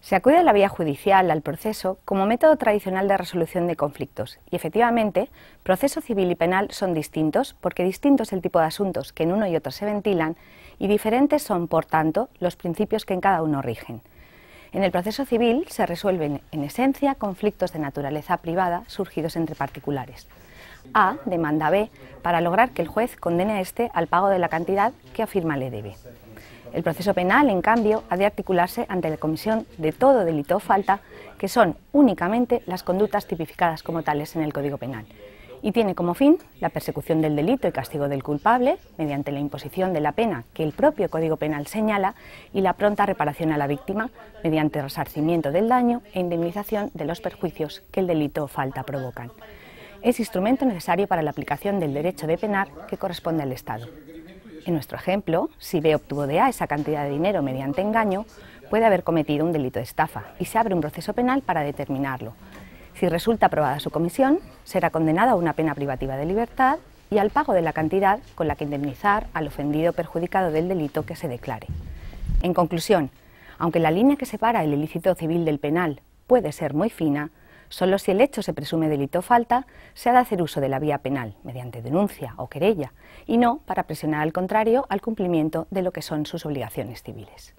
Se acude a la vía judicial, al proceso, como método tradicional de resolución de conflictos. Y efectivamente, proceso civil y penal son distintos porque distinto es el tipo de asuntos que en uno y otro se ventilan y diferentes son, por tanto, los principios que en cada uno rigen. En el proceso civil se resuelven, en esencia, conflictos de naturaleza privada surgidos entre particulares. A demanda B para lograr que el juez condene a este al pago de la cantidad que afirma le debe. El proceso penal, en cambio, ha de articularse ante la comisión de todo delito o falta, que son únicamente las conductas tipificadas como tales en el Código Penal, y tiene como fin la persecución del delito y castigo del culpable mediante la imposición de la pena que el propio Código Penal señala y la pronta reparación a la víctima mediante resarcimiento del daño e indemnización de los perjuicios que el delito o falta provocan. Es instrumento necesario para la aplicación del derecho de penar que corresponde al Estado. En nuestro ejemplo, si B obtuvo de A esa cantidad de dinero mediante engaño, puede haber cometido un delito de estafa y se abre un proceso penal para determinarlo. Si resulta aprobada su comisión, será condenada a una pena privativa de libertad y al pago de la cantidad con la que indemnizar al ofendido perjudicado del delito que se declare. En conclusión, aunque la línea que separa el ilícito civil del penal puede ser muy fina, Solo si el hecho se presume delito o falta, se ha de hacer uso de la vía penal, mediante denuncia o querella, y no para presionar al contrario al cumplimiento de lo que son sus obligaciones civiles.